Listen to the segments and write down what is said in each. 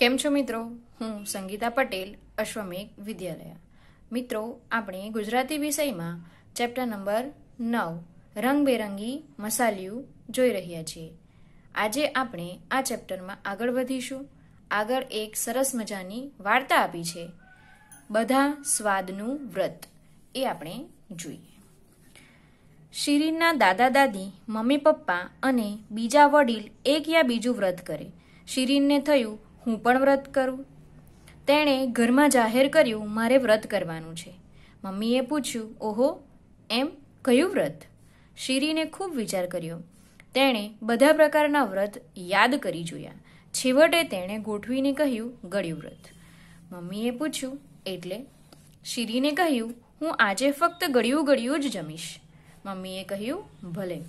કેમ છો મિત્રો હું સંગીતા પટેલ અશ્વમેઘ વિદ્યાલય મિત્રો આપણે ગુજરાતી વિષયમાં ચેપ્ટર નંબર નવ રંગબેરંગી મસાલિયું જોઈ રહ્યા છીએ આજે આપણે આ ચેપ્ટરમાં આગળ વધીશું આગળ એક સરસ મજાની વાર્તા આપી છે બધા સ્વાદનું વ્રત એ આપણે જોઈએ શિરીનના દાદા દાદી મમ્મી પપ્પા અને બીજા વડીલ એક યા બીજું વ્રત કરે શિરીનને થયું હું પણ વ્રત કરું તેણે ઘરમાં જાહેર કર્યું મારે વ્રત કરવાનું છે મમ્મીએ પૂછ્યું ઓહો એમ કયું વ્રત શિરીને ખૂબ વિચાર કર્યો તેણે બધા પ્રકારના વ્રત યાદ કરી જોયા છેવટે તેણે ગોઠવીને કહ્યું ગળ્યું વ્રત મમ્મીએ પૂછ્યું એટલે શિરીને કહ્યું હું આજે ફક્ત ગળ્યું ગળ્યું જ જમીશ મમ્મીએ કહ્યું ભલે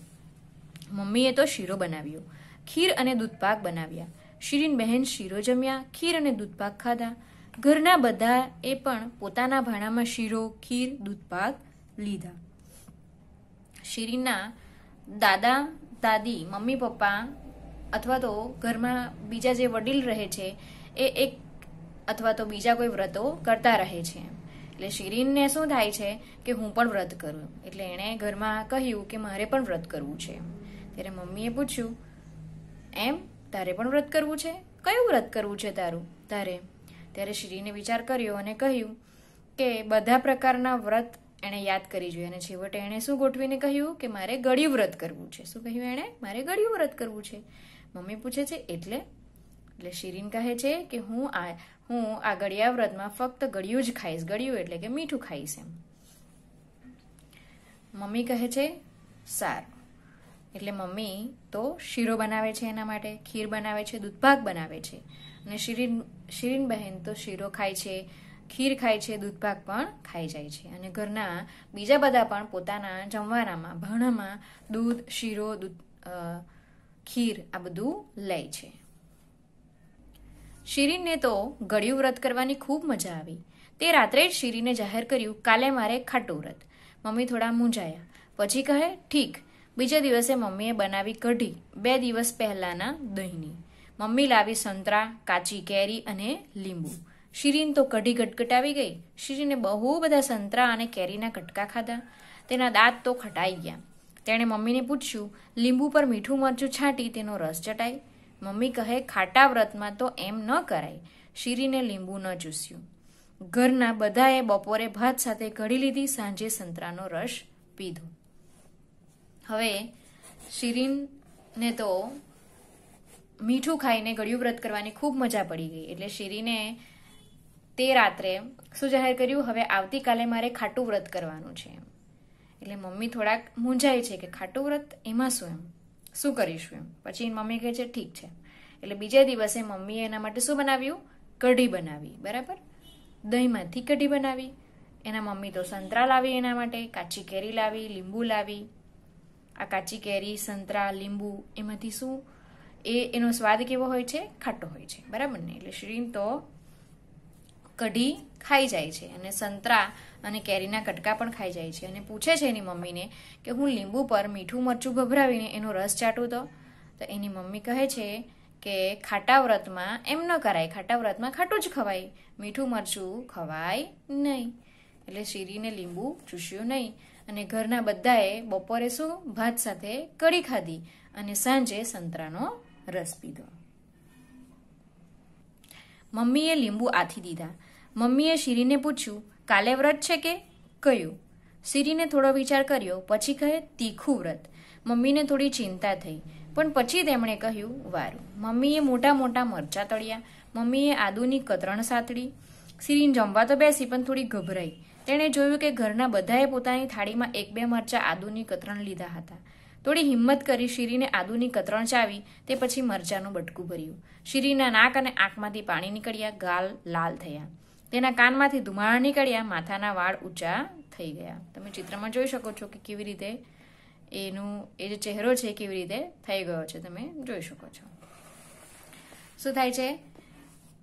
મમ્મીએ તો શીરો બનાવ્યો ખીર અને દૂધપાક બનાવ્યા શિરીન બહેન શીરો જમ્યા ખીર અને દૂધપાક ખાધા ઘરના બધા એ પણ પોતાના ભાણામાં શીરો ખીર દૂધપાક લીધા શિરીનના દાદા દાદી મમ્મી પપ્પા અથવા તો ઘરમાં બીજા જે વડીલ રહે છે એ એક અથવા તો બીજા કોઈ વ્રતો કરતા રહે છે એટલે શિરીનને શું થાય છે કે હું પણ વ્રત કરું એટલે એણે ઘરમાં કહ્યું કે મારે પણ વ્રત કરવું છે ત્યારે મમ્મીએ પૂછ્યું એમ તારે પણ વ્રત કરવું છે કયું વ્રત કરવું છે તારું તારે ત્યારે શ્રીને વિચાર કર્યો અને કહ્યું કે બધા પ્રકારના વ્રત એણે યાદ કરી જોઈએ અને છેવટે એણે શું ગોઠવીને કહ્યું કે મારે ગળ્યું વ્રત કરવું છે શું કહ્યું એણે મારે ગળ્યું વ્રત કરવું છે મમ્મી પૂછે છે એટલે એટલે શિરીન કહે છે કે હું આ હું આ ગળિયા વ્રતમાં ફક્ત ગળ્યું જ ખાઈશ ગળ્યું એટલે કે મીઠું ખાઈશ એમ મમ્મી કહે છે સારું એટલે મમ્મી તો શીરો બનાવે છે એના માટે ખીર બનાવે છે દૂધભાગ બનાવે છે અને શિરીન શિરીન બહેન તો શીરો ખાય છે ખીર ખાય છે દૂધભાગ પણ ખાઈ જાય છે અને ઘરના બીજા બધા પણ પોતાના જમવાનામાં ભણામાં દૂધ શીરો દૂધ ખીર આ બધું લે છે શિરીનને તો ગળ્યું વ્રત કરવાની ખૂબ મજા આવી તે રાત્રે જ શિરીને જાહેર કર્યું કાલે મારે ખાટું વ્રત મમ્મી થોડા મૂંઝાયા પછી કહે ઠીક બીજા દિવસે મમ્મીએ બનાવી કઢી બે દિવસ પહેલાંના દહીંની મમ્મી લાવી સંતરા કાચી કેરી અને લીંબુ શિરીન તો કઢી ગટગટાવી ગઈ શિરીને બહુ બધા સંતરા અને કેરીના કટકા ખાધા તેના દાંત તો ખટાઈ ગયા તેણે મમ્મીને પૂછ્યું લીંબુ પર મીઠું મરચું છાંટી તેનો રસ ચટાઈ મમ્મી કહે ખાટા વ્રતમાં તો એમ ન કરાય શિરીને લીંબુ ન ચૂસ્યું ઘરના બધાએ બપોરે ભાત સાથે કઢી લીધી સાંજે સંતરાનો રસ પીધો હવે શિરીનને તો મીઠું ખાઈને ગળ્યું વ્રત કરવાની ખૂબ મજા પડી ગઈ એટલે શિરીને તે રાત્રે શું જાહેર કર્યું હવે આવતીકાલે મારે ખાટું વ્રત કરવાનું છે એટલે મમ્મી થોડાક મૂંઝાય છે કે ખાટું વ્રત એમાં શું એમ શું કરીશું એમ પછી મમ્મી કહે છે ઠીક છે એટલે બીજા દિવસે મમ્મીએ એના માટે શું બનાવ્યું કઢી બનાવી બરાબર દહીંમાંથી કઢી બનાવી એના મમ્મી તો સંતરા લાવી એના માટે કાચી કેરી લાવી લીંબુ લાવી આ કાચી કેરી સંતરા લીંબુ એમાંથી શું એ એનો સ્વાદ કેવો હોય છે ખાટો હોય છે બરાબર ને એટલે શ્રીન તો કઢી ખાઈ જાય છે અને સંતરા અને કેરીના કટકા પણ ખાઈ જાય છે અને પૂછે છે એની મમ્મીને કે હું લીંબુ પર મીઠું મરચું ગભરાવીને એનો રસ ચાટું તો તો એની મમ્મી કહે છે કે ખાટા વ્રતમાં એમ ન કરાય ખાટા વ્રતમાં ખાટું જ ખવાય મીઠું મરચું ખવાય નહીં એટલે શીરીને લીંબુ ચૂસ્યું નહીં અને ઘરના બધાએ બપોરે શું ભાત સાથે કઢી ખાધી અને સાંજે સંતરાનો રસ પીધો મમ્મીએ લીંબુ આથી દીધા મમ્મીએ શિરીને પૂછ્યું કાલે વ્રત છે કે કયું શિરીને થોડો વિચાર કર્યો પછી કહે તીખું વ્રત મમ્મીને થોડી ચિંતા થઈ પણ પછી તેમણે કહ્યું વારું મમ્મીએ મોટા મોટા મરચાં તળ્યા મમ્મીએ આદુની કતરણ સાતડી શીરીન જમવા તો બેસી પણ થોડી ગભરાઈ તેણે જોયું કે ઘરના બધાએ પોતાની થાળીમાં એક બે મરચાં આદુની કતરણ લીધા હતા થોડી હિંમત કરી શીરીને આદુની કતરણ ચાવી તે પછી મરચાનું બટકું ભર્યું શીરીના નાક અને આંખમાંથી પાણી નીકળ્યા ગાલ લાલ થયા તેના કાનમાંથી ધુમાડા નીકળ્યા માથાના વાળ ઊંચા થઈ ગયા તમે ચિત્રમાં જોઈ શકો છો કે કેવી રીતે એનું એ જે ચહેરો છે કેવી રીતે થઈ ગયો છે તમે જોઈ શકો છો શું થાય છે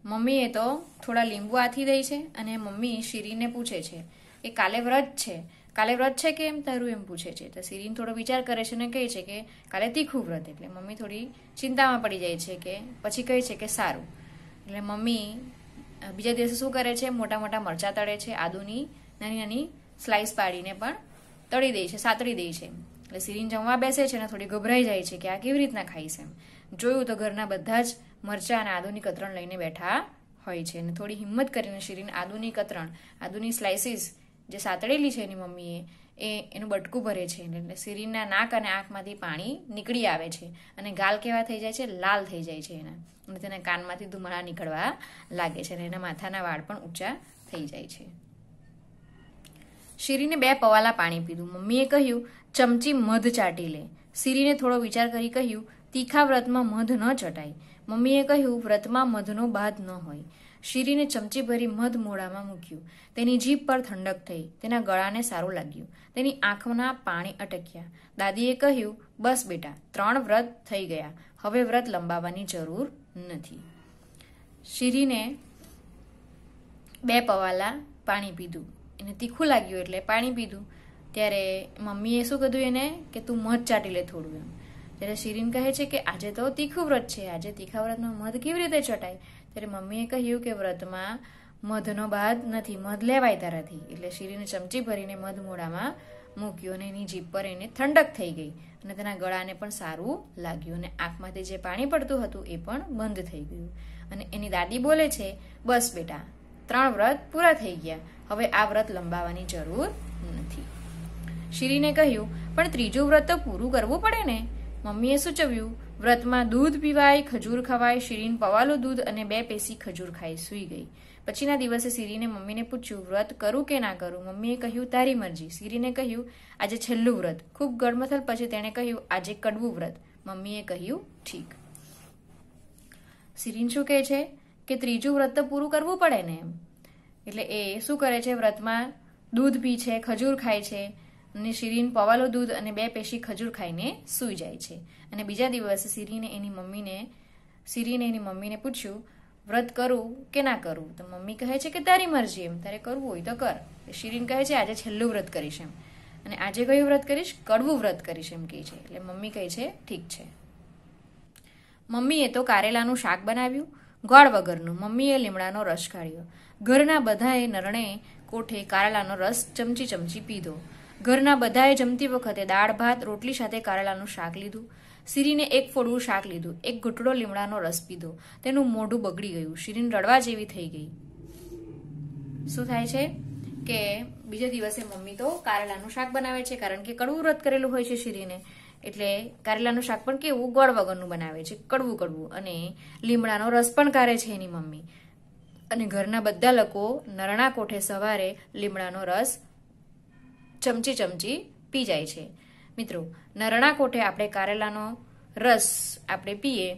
મમ્મી એ તો થોડા લીંબુ આથી દઈ છે અને મમ્મી શિરીને પૂછે છે કે કાલે વ્રત છે કાલે વ્રત છે કેમ તારું એમ પૂછે છે તો શિરીન થોડો વિચાર કરે છે અને કહે છે કે કાલે તીખું વ્રત એટલે મમ્મી થોડી ચિંતામાં પડી જાય છે કે પછી કહે છે કે સારું એટલે મમ્મી બીજા દિવસે શું કરે છે મોટા મોટા મરચાં તળે છે આદુની નાની નાની સ્લાઇસ પાડીને પણ તળી દે છે સાતળી દે છે એટલે શિરીન જમવા બેસે છે અને થોડી ગભરાઈ જાય છે કે આ કેવી રીતના ખાઈશ એમ જોયું તો ઘરના બધા જ મરચાં અને આદુની કતરણ લઈને બેઠા હોય છે અને થોડી હિંમત કરીને શિરીન આદુની કતરણ આદુની સ્લાઇસીસ જે સાતળેલી છે એની મમ્મીએ એ એનું બટકું ભરે છે એટલે શિરીનના નાક અને આંખમાંથી પાણી નીકળી આવે છે અને ગાલ કેવા થઈ જાય છે લાલ થઈ જાય છે એના અને તેના કાનમાંથી ધુમાડા નીકળવા લાગે છે અને એના માથાના વાળ પણ ઊંચા થઈ જાય છે શિરીને બે પવાલા પાણી પીધું મમ્મીએ કહ્યું ચમચી મધ ચાટી લે શિરીને થોડો વિચાર કરી કહ્યું તીખા વ્રતમાં મધ ન ચટાય મમ્મીએ કહ્યું વ્રતમાં મધનો બાદ ન હોય શીરીને ચમચી ભરી મધ મોડામાં મૂક્યું તેની જીભ પર ઠંડક થઈ તેના ગળાને સારું લાગ્યું તેની આંખના પાણી અટક્યા દાદીએ કહ્યું બસ બેટા ત્રણ વ્રત થઈ ગયા હવે વ્રત લંબાવવાની જરૂર નથી શીરીને બે પવાલા પાણી પીધું એને તીખું લાગ્યું એટલે પાણી પીધું ત્યારે મમ્મીએ શું કીધું એને કે તું મધ ચાટી લે થોડું એમ ત્યારે શિરીન કહે છે કે આજે તો તીખું વ્રત છે આજે તીખા વ્રતનો મધ કેવી રીતે ચટાય ત્યારે મમ્મીએ કહ્યું કે વ્રતમાં મધનો બાદ નથી મધ લેવાય તારાથી એટલે શિરીને ચમચી ભરીને મધ મોડામાં મૂક્યો અને એની જીભ પર એને ઠંડક થઈ ગઈ અને તેના ગળાને પણ સારું લાગ્યું અને આંખમાંથી જે પાણી પડતું હતું એ પણ બંધ થઈ ગયું અને એની દાદી બોલે છે બસ બેટા ત્રણ વ્રત પૂરા થઈ ગયા હવે આ વ્રત લંબાવવાની જરૂર નથી શિરીને કહ્યું પણ ત્રીજું વ્રત તો પૂરું કરવું પડે ને મમ્મીએ સૂચવ્યું વ્રતમાં દૂધ પીવાય ખજૂર ખવાય શિરીન પવાલું દૂધ અને બે પેસી ખજૂર ખાઈ સૂઈ ગઈ પછીના દિવસે સિરીને મમ્મીને પૂછ્યું વ્રત કરું કે ના કરું મમ્મીએ કહ્યું તારી મરજી સિરીને કહ્યું આજે છેલ્લું વ્રત ખૂબ ગડમથલ પછી તેણે કહ્યું આજે કડવું વ્રત મમ્મીએ કહ્યું ઠીક સિરીન શું કહે છે કે ત્રીજું વ્રત તો પૂરું કરવું પડે ને એમ એટલે એ શું કરે છે વ્રતમાં દૂધ પી છે ખજૂર ખાય છે અને શિરીન પવાલો દૂધ અને બે પેશી ખજૂર ખાઈને સૂઈ જાય છે અને બીજા દિવસે શિરીને એની મમ્મીને શિરીને એની મમ્મીને પૂછ્યું વ્રત કરું કે ના કરું તો મમ્મી કહે છે કે તારી મરજી એમ તારે કરવું હોય તો કર શિરીન કહે છે આજે છેલ્લું વ્રત કરીશ એમ અને આજે કયું વ્રત કરીશ કડવું વ્રત કરીશ એમ કહે છે એટલે મમ્મી કહે છે ઠીક છે મમ્મીએ તો કારેલાનું શાક બનાવ્યું ગોળ વગરનું મમ્મીએ લીમડાનો રસ કાઢ્યો ઘરના બધાએ નરણે કોઠે કારેલાનો રસ ચમચી ચમચી પીધો ઘરના બધાએ જમતી વખતે દાળ ભાત રોટલી સાથે કારેલાનું શાક લીધું શિરીને એક ફોડવું શાક લીધું એક ઘૂંટડો લીમડાનો રસ પીધો તેનું મોઢું બગડી ગયું શિરીન રડવા જેવી થઈ ગઈ શું થાય છે કે બીજા દિવસે મમ્મી તો કારેલાનું શાક બનાવે છે કારણ કે કડવું વ્રત કરેલું હોય છે શિરીને એટલે કારેલાનું શાક પણ કેવું ગોળ વગરનું બનાવે છે કડવું કડવું અને લીમડાનો રસ પણ કાઢે છે એની મમ્મી અને ઘરના બધા લોકો નરણા કોઠે સવારે લીમડાનો રસ ચમચી ચમચી પી જાય છે મિત્રો નરણા કોઠે આપણે કારેલાનો રસ આપણે પીએ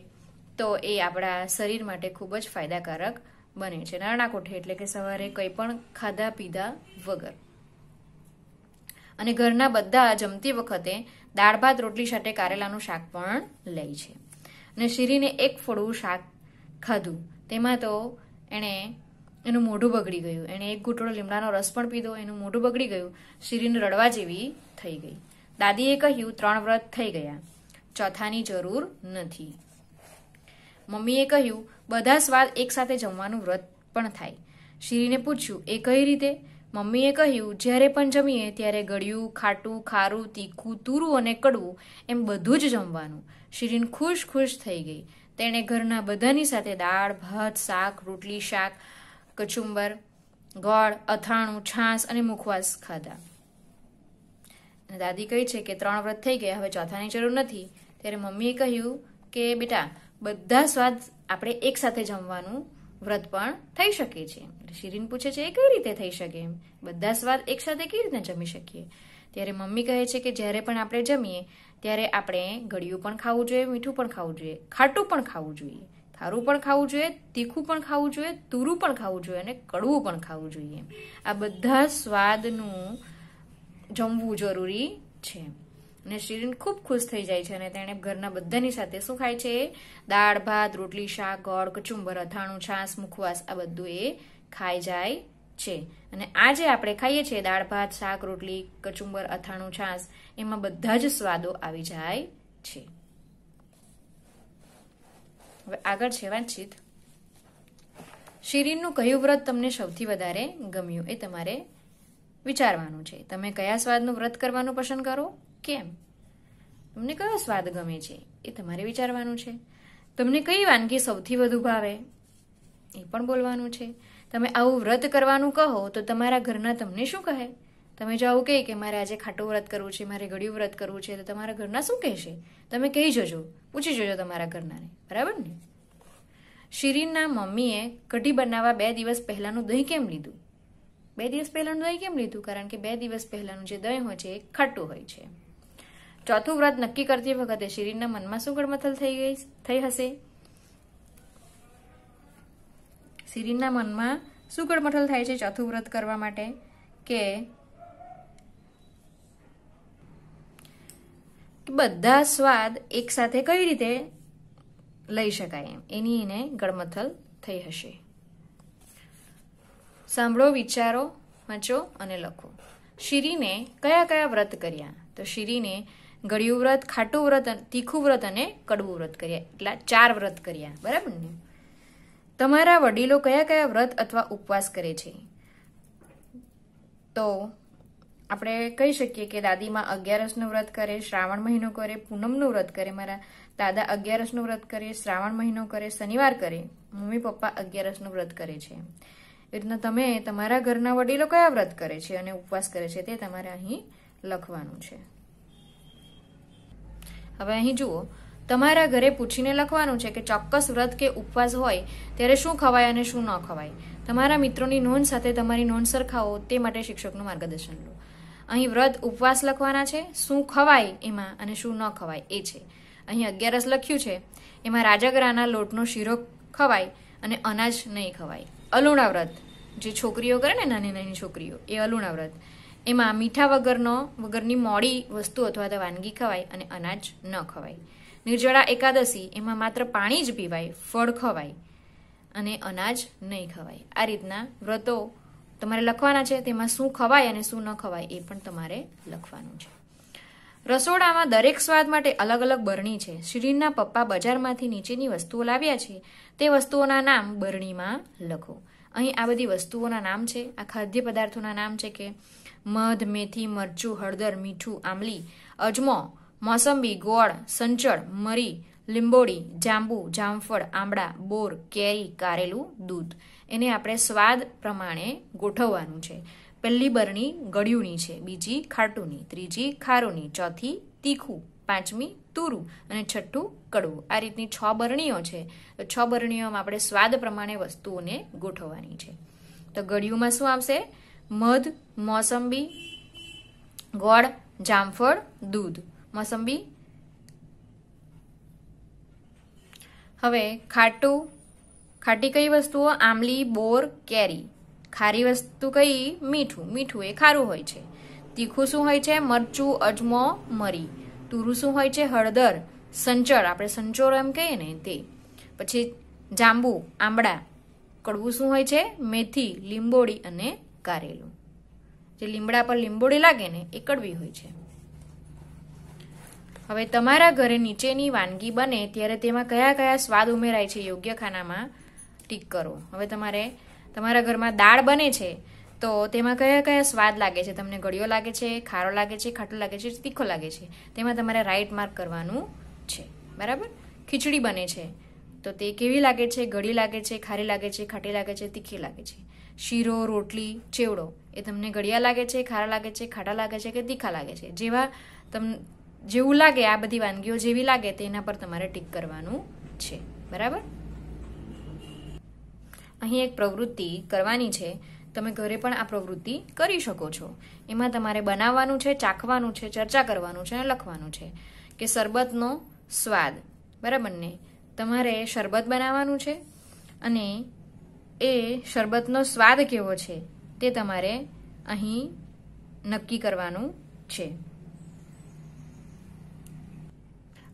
તો એ આપણા શરીર માટે ખૂબ જ ફાયદાકારક બને છે નરણા કોઠે એટલે કે સવારે કંઈ પણ ખાધા પીધા વગર અને ઘરના બધા જમતી વખતે દાળ ભાત રોટલી સાથે કારેલાનું શાક પણ લે છે અને શીરીને એક ફળું શાક ખાધું તેમાં તો એણે એનું મોઢું બગડી ગયું એણે એક ઘૂંટડો લીમડાનો રસ પણ પીધો એનું મોઢું બગડી ગયું શિરીન રડવા જેવી થઈ ગઈ દાદીએ કહ્યું ત્રણ વ્રત થઈ ગયા ચોથાની જરૂર નથી મમ્મીએ કહ્યું બધા સ્વાદ એકસાથે જમવાનું વ્રત પણ થાય શિરીને પૂછ્યું એ કઈ રીતે મમ્મીએ કહ્યું જ્યારે પણ જમીએ ત્યારે ગળ્યું ખાટું ખારું તીખું તૂરું અને કડવું એમ બધું જ જમવાનું શિરીન ખુશ ખુશ થઈ ગઈ તેણે ઘરના બધાની સાથે દાળ ભાત શાક રોટલી શાક કચુંબર ગોળ અથાણું છાશ અને મુખવાસ ખાધા અને દાદી કહે છે કે ત્રણ વ્રત થઈ ગયા હવે ચોથાની જરૂર નથી ત્યારે મમ્મીએ કહ્યું કે બેટા બધા સ્વાદ આપણે એકસાથે જમવાનું વ્રત પણ થઈ શકે છે શિરીન પૂછે છે એ કઈ રીતે થઈ શકે એમ બધા સ્વાદ એકસાથે કઈ રીતે જમી શકીએ ત્યારે મમ્મી કહે છે કે જ્યારે પણ આપણે જમીએ ત્યારે આપણે ગળ્યું પણ ખાવું જોઈએ મીઠું પણ ખાવું જોઈએ ખાટું પણ ખાવું જોઈએ ખારું પણ ખાવું જોઈએ તીખું પણ ખાવું જોઈએ તુરું પણ ખાવું જોઈએ અને કડવું પણ ખાવું જોઈએ આ બધા સ્વાદનું જમવું જરૂરી છે અને શિરીન ખૂબ ખુશ થઈ જાય છે અને તેણે ઘરના બધાની સાથે શું ખાય છે દાળ ભાત રોટલી શાક ગોળ કચુંબર અથાણું છાસ મુખવાસ આ બધું એ ખાઈ જાય છે અને આજે આપણે ખાઈએ છીએ દાળ ભાત શાક રોટલી કચુંબર અથાણું છાસ એમાં બધા જ સ્વાદો આવી જાય છે આગળ છે વાંચિત શિરીનનું કયું વ્રત તમને સૌથી વધારે ગમ્યું એ તમારે વિચારવાનું છે તમે કયા સ્વાદનું વ્રત કરવાનું પસંદ કરો કેમ તમને કયો સ્વાદ ગમે છે એ તમારે વિચારવાનું છે તમને કઈ વાનગી સૌથી વધુ ભાવે એ પણ બોલવાનું છે તમે આવું વ્રત કરવાનું કહો તો તમારા ઘરના તમને શું કહે તમે જો આવું કહે કે મારે આજે ખાટું વ્રત કરવું છે મારે ગળ્યું વ્રત કરવું છે તો તમારા ઘરના શું કહેશે તમે કહી જજો પૂછી જોજો તમારા ઘરનાને બરાબર ને શિરીનના મમ્મીએ કઢી બનાવવા બે દિવસ પહેલાંનું દહીં કેમ લીધું બે દિવસ પહેલાંનું દહીં કેમ લીધું કારણ કે બે દિવસ પહેલાંનું જે દહીં હોય છે એ ખાટું હોય છે ચોથું વ્રત નક્કી કરતી વખતે શિરીનના મનમાં શું ગડમથલ થઈ ગઈ થઈ હશે શિરીનના મનમાં શું ગડમથલ થાય છે ચોથું વ્રત કરવા માટે કે કે બધા સ્વાદ એકસાથે કઈ રીતે લઈ શકાય એમ એની એને ગળમથલ થઈ હશે સાંભળો વિચારો વાંચો અને લખો શિરીને કયા કયા વ્રત કર્યા તો શિરીને ગળ્યું વ્રત ખાટું વ્રત તીખું વ્રત અને કડવું વ્રત કર્યા એટલા ચાર વ્રત કર્યા બરાબર ને તમારા વડીલો કયા કયા વ્રત અથવા ઉપવાસ કરે છે તો આપણે કહી શકીએ કે દાદીમાં અગિયારસનું વ્રત કરે શ્રાવણ મહિનો કરે પૂનમનું વ્રત કરે મારા દાદા અગિયારસનું વ્રત કરે શ્રાવણ મહિનો કરે શનિવાર કરે મમ્મી પપ્પા અગિયારસનું વ્રત કરે છે એ રીતના તમે તમારા ઘરના વડીલો કયા વ્રત કરે છે અને ઉપવાસ કરે છે તે તમારે અહીં લખવાનું છે હવે અહીં જુઓ તમારા ઘરે પૂછીને લખવાનું છે કે ચોક્કસ વ્રત કે ઉપવાસ હોય ત્યારે શું ખવાય અને શું ન ખવાય તમારા મિત્રોની નોંધ સાથે તમારી નોંધ સરખાવો તે માટે શિક્ષકનું માર્ગદર્શન લો અહીં વ્રત ઉપવાસ લખવાના છે શું ખવાય એમાં અને શું ન ખવાય એ છે અહીં અગિયારસ લખ્યું છે એમાં રાજાગરાના લોટનો શીરો ખવાય અને અનાજ નહીં ખવાય અલુણા વ્રત જે છોકરીઓ કરે ને નાની નાની છોકરીઓ એ અલુણા વ્રત એમાં મીઠા વગરનો વગરની મોડી વસ્તુ અથવા તો વાનગી ખવાય અને અનાજ ન ખવાય નિર્જળા એકાદશી એમાં માત્ર પાણી જ પીવાય ફળ ખવાય અને અનાજ નહીં ખવાય આ રીતના વ્રતો તમારે લખવાના છે તેમાં શું ખવાય અને શું ન ખવાય એ પણ તમારે લખવાનું છે રસોડામાં દરેક સ્વાદ માટે અલગ અલગ બરણી છે શ્રીના પપ્પા બજારમાંથી નીચેની વસ્તુઓ લાવ્યા છે તે વસ્તુઓના નામ બરણીમાં લખો અહીં આ બધી વસ્તુઓના નામ છે આ ખાદ્ય પદાર્થોના નામ છે કે મધ મેથી મરચું હળદર મીઠું આમલી અજમો મોસંબી ગોળ સંચળ મરી લીંબોડી જાંબુ જામફળ આમળા બોર કેરી કારેલું દૂધ એને આપણે સ્વાદ પ્રમાણે ગોઠવવાનું છે પહેલી બરણી ગળ્યુંની છે બીજી ખાટુની ત્રીજી ખારોની ચોથી તીખું પાંચમી તુરું અને છઠ્ઠું કડવું આ રીતની છ બરણીઓ છે તો છ બરણીઓમાં આપણે સ્વાદ પ્રમાણે વસ્તુઓને ગોઠવવાની છે તો ગળ્યુંમાં શું આવશે મધ મોસંબી ગોળ જામફળ દૂધ મોસંબી હવે ખાટું ખાટી કઈ વસ્તુઓ આમલી બોર કેરી ખારી વસ્તુ કઈ મીઠું મીઠું એ ખારું હોય છે તીખું શું હોય છે મરચું અજમો મરી તુરું શું હોય છે હળદર સંચળ આપણે સંચોર એમ કહીએ ને તે પછી જાંબુ આંબળા કડવું શું હોય છે મેથી લીંબોડી અને કારેલું જે લીમડા પર લીંબોડી લાગે ને એ કડવી હોય છે હવે તમારા ઘરે નીચેની વાનગી બને ત્યારે તેમાં કયા કયા સ્વાદ ઉમેરાય છે યોગ્ય ખાનામાં ટીક કરો હવે તમારે તમારા ઘરમાં દાળ બને છે તો તેમાં કયા કયા સ્વાદ લાગે છે તમને ગળ્યો લાગે છે ખારો લાગે છે ખાટો લાગે છે તીખો લાગે છે તેમાં તમારે રાઈટ માર્ક કરવાનું છે બરાબર ખીચડી બને છે તો તે કેવી લાગે છે ગળી લાગે છે ખારી લાગે છે ખાટી લાગે છે તીખી લાગે છે શીરો રોટલી ચેવડો એ તમને ગળિયા લાગે છે ખારા લાગે છે ખાટા લાગે છે કે તીખા લાગે છે જેવા તમ જેવું લાગે આ બધી વાનગીઓ જેવી લાગે તેના પર તમારે ટીક કરવાનું છે બરાબર અહીં એક પ્રવૃત્તિ કરવાની છે તમે ઘરે પણ આ પ્રવૃત્તિ કરી શકો છો એમાં તમારે બનાવવાનું છે ચાખવાનું છે ચર્ચા કરવાનું છે અને લખવાનું છે કે શરબતનો સ્વાદ બરાબર ને તમારે શરબત બનાવવાનું છે અને એ શરબતનો સ્વાદ કેવો છે તે તમારે અહીં નક્કી કરવાનું છે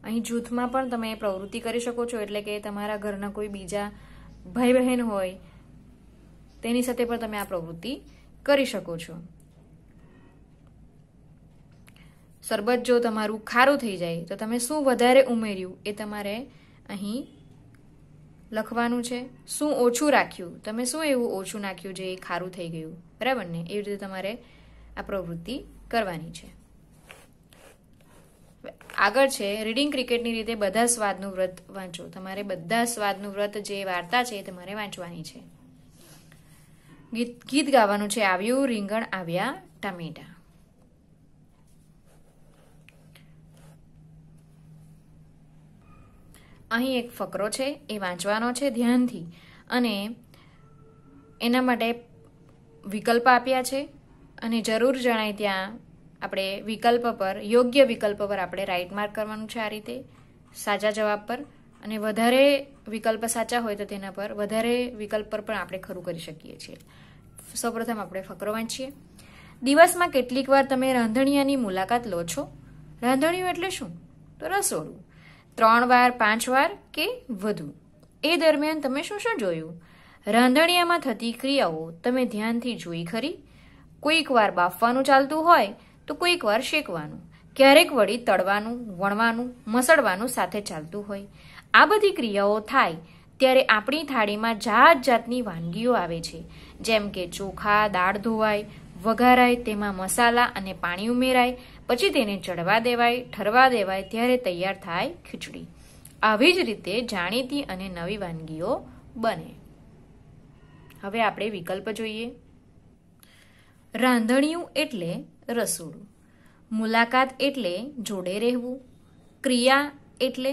અહીં જૂથમાં પણ તમે પ્રવૃત્તિ કરી શકો છો એટલે કે તમારા ઘરના કોઈ બીજા ભાઈ બહેન હોય તેની સાથે પણ તમે આ પ્રવૃત્તિ કરી શકો છો શરબત જો તમારું ખારું થઈ જાય તો તમે શું વધારે ઉમેર્યું એ તમારે અહીં લખવાનું છે શું ઓછું રાખ્યું તમે શું એવું ઓછું નાખ્યું જે ખારું થઈ ગયું બરાબર ને એવી રીતે તમારે આ પ્રવૃત્તિ કરવાની છે આગળ છે રીડિંગ ક્રિકેટની રીતે બધા સ્વાદનું વ્રત વાંચો તમારે બધા સ્વાદનું વ્રત જે વાર્તા છે એ તમારે વાંચવાની છે ગીત ગીત ગાવાનું છે આવ્યું રીંગણ આવ્યા ટામેટા અહીં એક ફકરો છે એ વાંચવાનો છે ધ્યાનથી અને એના માટે વિકલ્પ આપ્યા છે અને જરૂર જણાય ત્યાં આપણે વિકલ્પ પર યોગ્ય વિકલ્પ પર આપણે રાઇટ માર્ક કરવાનું છે આ રીતે સાચા જવાબ પર અને વધારે વિકલ્પ સાચા હોય તો તેના પર વધારે વિકલ્પ પર પણ આપણે ખરું કરી શકીએ છીએ સૌપ્રથમ આપણે ફકરો વાંચીએ દિવસમાં કેટલીક વાર તમે રાંધણિયાની મુલાકાત લો છો રાંધણિયું એટલે શું તો રસોડું ત્રણ વાર પાંચ વાર કે વધુ એ દરમિયાન તમે શું શું જોયું રાંધણિયામાં થતી ક્રિયાઓ તમે ધ્યાનથી જોઈ ખરી કોઈક વાર બાફવાનું ચાલતું હોય તો કોઈક વાર શેકવાનું ક્યારેક વળી તળવાનું વણવાનું મસળવાનું સાથે ચાલતું હોય આ બધી ક્રિયાઓ થાય ત્યારે આપણી થાળીમાં જાત જાતની વાનગીઓ આવે છે જેમ કે ચોખા દાળ ધોવાય વઘારાય તેમાં મસાલા અને પાણી ઉમેરાય પછી તેને ચડવા દેવાય ઠરવા દેવાય ત્યારે તૈયાર થાય ખીચડી આવી જ રીતે જાણીતી અને નવી વાનગીઓ બને હવે આપણે વિકલ્પ જોઈએ રાંધણિયું એટલે રસોડું મુલાકાત એટલે જોડે રહેવું ક્રિયા એટલે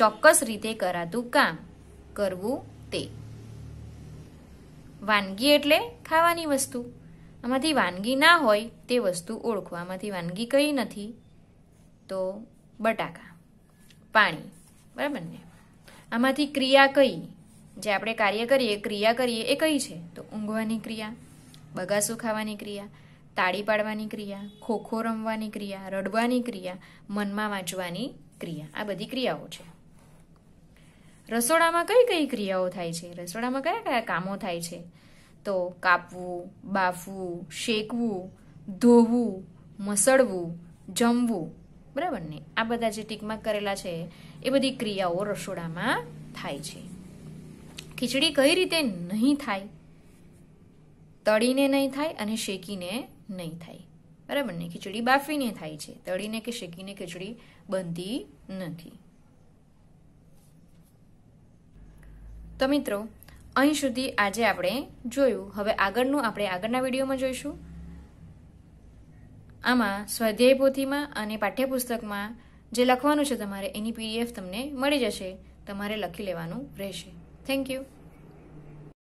ચોક્કસ રીતે કરાતું કામ કરવું તે વાનગી એટલે ખાવાની વસ્તુ આમાંથી વાનગી ના હોય તે વસ્તુ ઓળખવામાંથી વાનગી કઈ નથી તો બટાકા પાણી બરાબર ને આમાંથી ક્રિયા કઈ જે આપણે કાર્ય કરીએ ક્રિયા કરીએ એ કઈ છે તો ઊંઘવાની ક્રિયા બગાસું ખાવાની ક્રિયા તાળી પાડવાની ક્રિયા ખોખો રમવાની ક્રિયા રડવાની ક્રિયા મનમાં વાંચવાની ક્રિયા આ બધી ક્રિયાઓ છે રસોડામાં કઈ કઈ ક્રિયાઓ થાય છે રસોડામાં કયા કયા કામો થાય છે તો કાપવું બાફવું શેકવું ધોવું મસળવું જમવું બરાબર ને આ બધા જે ટીકમાં કરેલા છે એ બધી ક્રિયાઓ રસોડામાં થાય છે ખીચડી કઈ રીતે નહીં થાય તળીને નહીં થાય અને શેકીને નહીં થાય બરાબરને ને ખીચડી બાફીને થાય છે તળીને કે શેકીને ખીચડી બનતી નથી તો મિત્રો અહીં સુધી આજે આપણે જોયું હવે આગળનું આપણે આગળના વિડીયોમાં જોઈશું આમાં સ્વાધ્યાય પોથીમાં અને પાઠ્યપુસ્તકમાં જે લખવાનું છે તમારે એની પીડીએફ તમને મળી જશે તમારે લખી લેવાનું રહેશે થેન્ક યુ